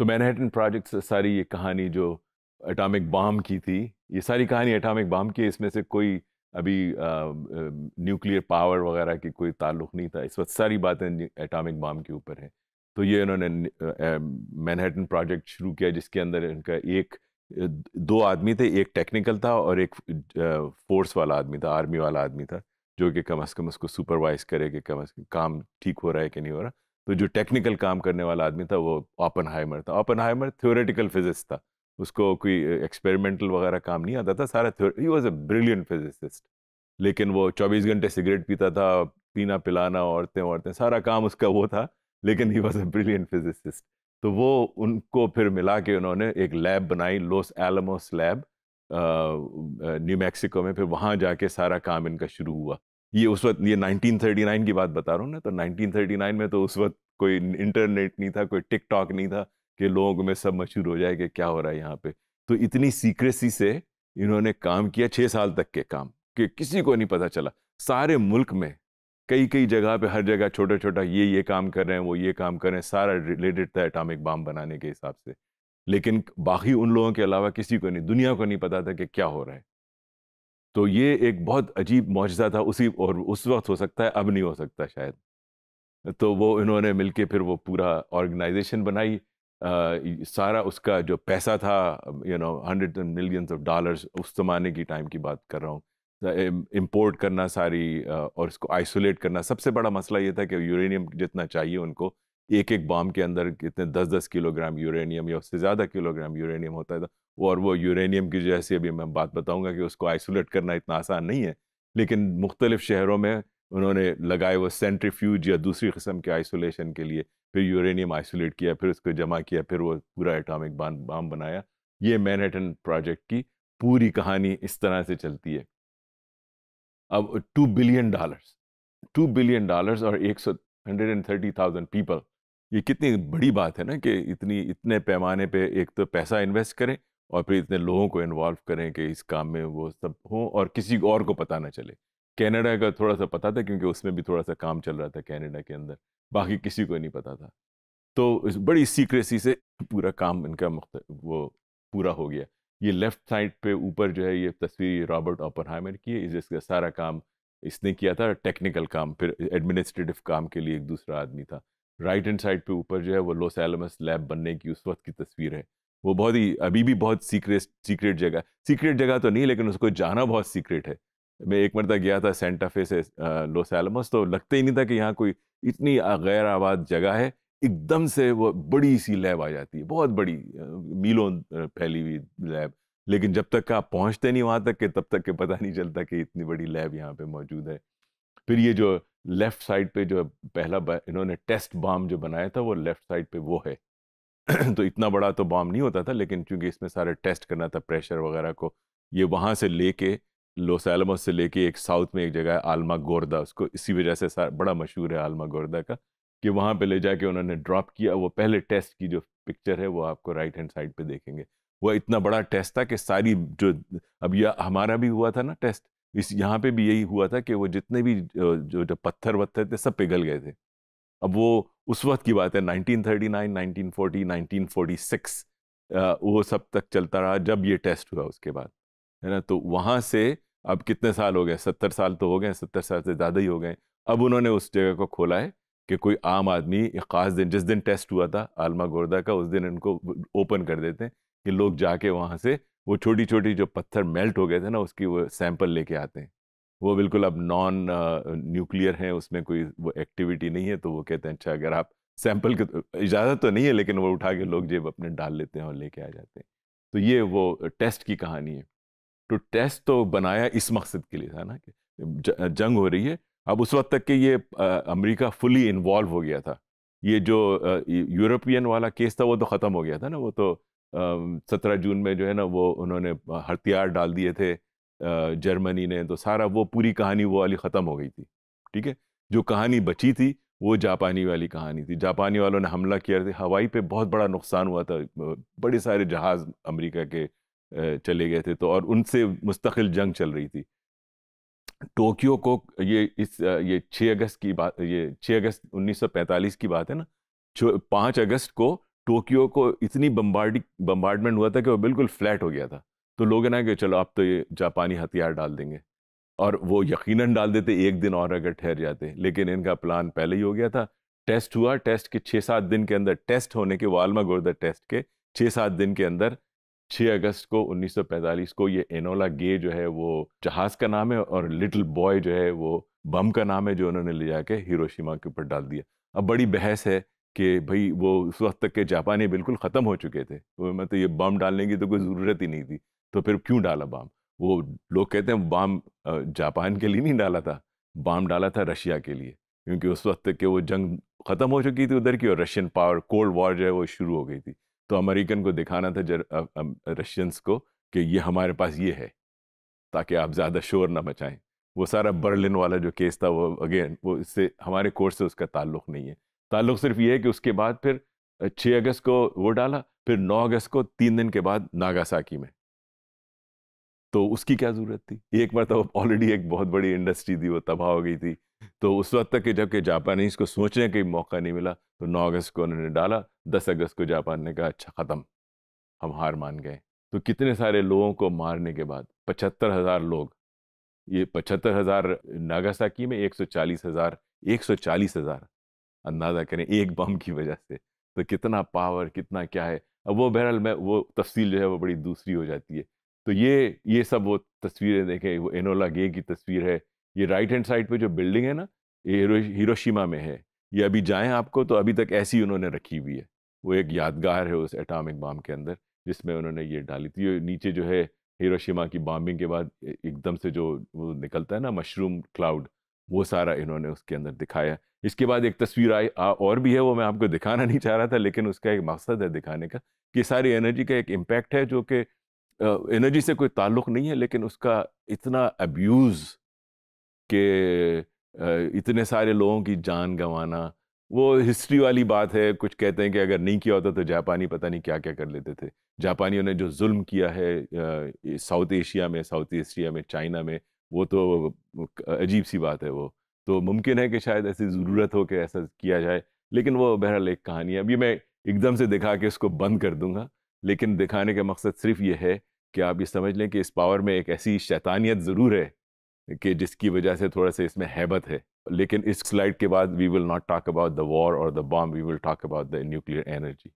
तो Manhattan project से सारी ये कहानी जो एटॉमिक बम की थी ये सारी कहानी एटॉमिक बम की इसमें से कोई अभी न्यूक्लियर पावर वगैरह की कोई ताल्लुक नहीं था इस वक्त सारी बातें एटॉमिक बम के ऊपर हैं तो ये इन्होंने मैनहट्टन प्रोजेक्ट शुरू किया जिसके अंदर इनका एक दो आदमी थे एक टेक्निकल था और एक फोर्स वाला आदमी था आर्मी वाला आदमी था जो कि कम अज़ कम उसको सुपरवाइज करे कि कम अज़ कम काम ठीक हो रहा है कि नहीं हो रहा तो जो टेक्निकल काम करने वाला आदमी था वो ओपन हाइमर था ओपन हाइमर थ्योरेटिकल फिजिस्ट था उसको कोई एक्सपेरिमेंटल वगैरह काम नहीं आता था सारा he was a brilliant physicist लेकिन वो 24 घंटे सिगरेट पीता था पीना पिलाना औरतें औरतें सारा काम उसका वो था लेकिन he was a brilliant physicist तो वो उनको फिर मिला के उन्होंने एक लैब बनाई Los Alamos lab New Mexico में फिर वहाँ जाके सारा काम इनका शुरू हुआ ये उस वक्त ये 1939 की बात बता रहा हूँ ना तो 1939 में तो उस वक्त कोई इंटरनेट नहीं था कोई टिकटॉक नहीं था कि लोगों में सब मशहूर हो जाए कि क्या हो रहा है यहाँ पे तो इतनी सीक्रेसी से इन्होंने काम किया छः साल तक के काम कि किसी को नहीं पता चला सारे मुल्क में कई कई जगह पे हर जगह छोटा छोटा ये ये काम कर रहे हैं वो ये काम कर रहे हैं सारा रिलेटेड था एटॉमिक बम बनाने के हिसाब से लेकिन बाकी उन लोगों के अलावा किसी को नहीं दुनिया को नहीं पता था कि क्या हो रहा है तो ये एक बहुत अजीब मुआजा था उसी और उस वक्त हो सकता है अब नहीं हो सकता शायद तो वो इन्होंने मिलके फिर वो पूरा ऑर्गेनाइजेशन बनाई आ, सारा उसका जो पैसा था you know hundred millions of dollars उस ज़माने की टाइम की बात कर रहा हूँ इम्पोर्ट करना सारी और इसको आइसोलेट करना सबसे बड़ा मसला ये था कि यूरेनियम जितना चाहिए उनको एक एक बॉम्ब के अंदर कितने दस दस किलोग्राम यूरेनियम या उससे ज़्यादा किलोग्राम यूरेनियम होता था और वो यूरेनियम की जो अभी मैं बात बताऊँगा कि उसको आइसोलेट करना इतना आसान नहीं है लेकिन मुख्तलिफ़ शहरों में उन्होंने लगाए वो सेंट्रीफ्यूज या दूसरी किस्म के आइसोलेशन के लिए फिर यूरेनियम आइसोलेट किया फिर उसको जमा किया फिर वो पूरा एटॉमिक बम बनाया ये मैनहटन प्रोजेक्ट की पूरी कहानी इस तरह से चलती है अब two billion dollars two billion dollars और एक सौ hundred and thirty thousand people ये कितनी बड़ी बात है ना कि इतनी इतने पैमाने पे एक तो पैसा इन्वेस्ट करें और फिर इतने लोगों को इन्वॉल्व करें कि इस काम में वो सब हो और किसी और को पता ना चले कनाडा का थोड़ा सा पता था क्योंकि उसमें भी थोड़ा सा काम चल रहा था कनाडा के अंदर बाकी किसी को नहीं पता था तो इस बड़ी सीक्रेसी से पूरा काम इनका वो पूरा हो गया ये लेफ्ट साइड पे ऊपर जो है ये तस्वीर रॉबर्ट ओपनहाइमर की है जिसका सारा काम इसने किया था टेक्निकल काम फिर एडमिनिस्ट्रेटिव काम के लिए एक दूसरा आदमी था राइट हैंड साइड पे ऊपर जो है वो लॉस एलमस लैब बनने की उस वक्त की तस्वीर है वो बहुत ही अभी भी बहुत सीक्रेट सीक्रेट जगह सीक्रेट जगह तो नहीं लेकिन उसको जाना बहुत सीक्रेट है मैं एक मरतब गया था सेंटाफे से लॉस एलमस तो लगता ही नहीं था कि यहाँ कोई इतनी गैर आबाद जगह है एकदम से वो बड़ी सी लैब आ जाती है बहुत बड़ी मीलों फैली हुई लैब लेकिन जब तक आप पहुँचते नहीं वहाँ तक के तब तक के पता नहीं चलता कि इतनी बड़ी लैब यहाँ पे मौजूद है फिर ये जो लेफ़्ट साइड पे जो पहला इन्होंने टेस्ट बाम जो बनाया था वो लेफ़्ट साइड पे वो है तो इतना बड़ा तो बॉम्ब नहीं होता था लेकिन चूंकि इसमें सारे टेस्ट करना था प्रेशर वगैरह को ये वहाँ से लेके लोस एलमस से लेके एक साउथ में एक जगह है आलमा गोरदा उसको इसी वजह से बड़ा मशहूर है आलमा गोरदा का कि वहाँ पे ले जाके उन्होंने ड्रॉप किया वो पहले टेस्ट की जो पिक्चर है वो आपको राइट हैंड साइड पे देखेंगे वह इतना बड़ा टेस्ट था कि सारी जो अब यह हमारा भी हुआ था ना टेस्ट इस यहाँ पे भी यही हुआ था कि वो जितने भी जो जो पत्थर वत्थर थे सब पिघल गए थे अब वो उस वक्त की बात है 1939, 1940, 1946 वो सब तक चलता रहा जब ये टेस्ट हुआ उसके बाद है ना तो वहाँ से अब कितने साल हो गए सत्तर साल तो हो गए सत्तर साल से ज़्यादा ही हो गए अब उन्होंने उस जगह को खोला है कि कोई आम आदमी एक ख़ास दिन जिस दिन टेस्ट हुआ था आलमा गोरदा का उस दिन इनको ओपन कर देते हैं कि लोग जाके वहाँ से वो छोटी छोटी जो पत्थर मेल्ट हो गए थे ना उसकी वो सैंपल लेके आते हैं वो बिल्कुल अब नॉन न्यूक्लियर हैं उसमें कोई वो एक्टिविटी नहीं है तो वो कहते हैं अच्छा अगर आप सैंपल की तो, इजाज़त तो नहीं है लेकिन वो उठा के लोग जेब अपने डाल लेते हैं और लेके आ जाते हैं तो ये वो टेस्ट की कहानी है तो टेस्ट तो बनाया इस मकसद के लिए था ना कि जंग हो रही है अब उस वक्त तक कि ये अमेरिका फुली इन्वॉल्व हो गया था ये जो यूरोपियन वाला केस था वो तो ख़त्म हो गया था ना वो तो सत्रह जून में जो है ना वो उन्होंने हथियार डाल दिए थे जर्मनी ने तो सारा वो पूरी कहानी वो वाली ख़त्म हो गई थी ठीक है जो कहानी बची थी वो जापानी वाली कहानी थी जापानी वालों ने हमला किया था हवाई पे बहुत बड़ा नुकसान हुआ था बड़े सारे जहाज़ अमेरिका के चले गए थे तो और उनसे मुस्तकिल जंग चल रही थी टोक्यो को ये इस ये 6 अगस्त की बात ये 6 अगस्त 1945 की बात है ना पाँच अगस्त को टोक्यो को इतनी बम्बार्डिंग बम्बार्डमेंट हुआ था कि वो बिल्कुल फ्लैट हो गया था तो लोग ना कि चलो आप तो ये जापानी हथियार डाल देंगे और वो यकीनन डाल देते एक दिन और अगर ठहर जाते लेकिन इनका प्लान पहले ही हो गया था टेस्ट हुआ टेस्ट के छः सात दिन के अंदर टेस्ट होने के वालमा गुर्दर टेस्ट के छः सात दिन के अंदर छः अगस्त को 1945 को ये एनोला गे जो है वो जहाज का नाम है और लिटिल बॉय जो है वो बम का नाम है जो उन्होंने ले जाके हिरोशिमा के ऊपर डाल दिया अब बड़ी बहस है कि भाई वो उस वक्त तक के जापानी बिल्कुल ख़त्म हो चुके थे मतलब ये बम डालने की तो कोई ज़रूरत ही नहीं थी तो फिर क्यों डाला बाम वो लोग कहते हैं बाम जापान के लिए नहीं डाला था बाम डाला था रशिया के लिए क्योंकि उस वक्त के वो जंग ख़त्म हो चुकी थी उधर की और रशियन पावर कोल्ड वॉर जो है वो शुरू हो गई थी तो अमेरिकन को दिखाना था जर रशियंस को कि ये हमारे पास ये है ताकि आप ज़्यादा शोर ना मचाएं वो सारा बर्लिन वाला जो केस था वो अगेन वो इससे हमारे कोर्ट से उसका ताल्लुक नहीं है ताल्लुक सिर्फ ये है कि उसके बाद फिर छः अगस्त को वो डाला फिर नौ अगस्त को तीन दिन के बाद नागासाकी में तो उसकी क्या ज़रूरत थी एक बार तो ऑलरेडी एक बहुत बड़ी इंडस्ट्री थी वो तबाह हो गई थी तो उस वक्त तक जबकि जापानीज को सोचने का मौका नहीं मिला तो नौ अगस्त को उन्होंने डाला दस अगस्त को जापान ने कहा अच्छा ख़त्म हम हार मान गए तो कितने सारे लोगों को मारने के बाद पचहत्तर हज़ार लोग ये पचहत्तर हज़ार नागासाकी में एक सौ चालीस हज़ार एक सौ चालीस हज़ार अंदाज़ा करें एक बम की वजह से तो कितना पावर कितना क्या है अब वो बहरहाल मैं वो तफसील जो है वो बड़ी दूसरी हो जाती है तो ये ये सब वो तस्वीरें देखें वो एनोला गे की तस्वीर है ये राइट हैंड साइड पे जो बिल्डिंग है ना ये हिरोशिमा में है ये अभी जाएं आपको तो अभी तक ऐसी उन्होंने रखी हुई है वो एक यादगार है उस एटॉमिक बम के अंदर जिसमें उन्होंने ये डाली थी नीचे जो है हिरोशिमा की बॉम्बिंग के बाद एकदम से जो वो निकलता है ना मशरूम क्लाउड वो सारा इन्होंने उसके अंदर दिखाया इसके बाद एक तस्वीर आई और भी है वो मैं आपको दिखाना नहीं चाह रहा था लेकिन उसका एक मकसद है दिखाने का कि सारी एनर्जी का एक इम्पैक्ट है जो कि एनर्जी से कोई ताल्लुक नहीं है लेकिन उसका इतना अब्यूज़ के इतने सारे लोगों की जान गंवाना वो हिस्ट्री वाली बात है कुछ कहते हैं कि अगर नहीं किया होता तो जापानी पता नहीं क्या क्या कर लेते थे जापानियों ने जो जुल्म किया है साउथ एशिया में साउथ एशिया में चाइना में वो तो अजीब सी बात है वो तो मुमकिन है कि शायद ऐसी ज़रूरत हो कि ऐसा किया जाए लेकिन वो बहरहाल एक कहानी है अब ये मैं एकदम से दिखा के इसको बंद कर दूंगा लेकिन दिखाने का मकसद सिर्फ ये है कि आप ये समझ लें कि इस पावर में एक ऐसी शैतानियत ज़रूर है कि जिसकी वजह से थोड़ा सा इसमें हैबत है लेकिन इस स्लाइड के बाद we will not talk about the war और the bomb we will talk about the nuclear energy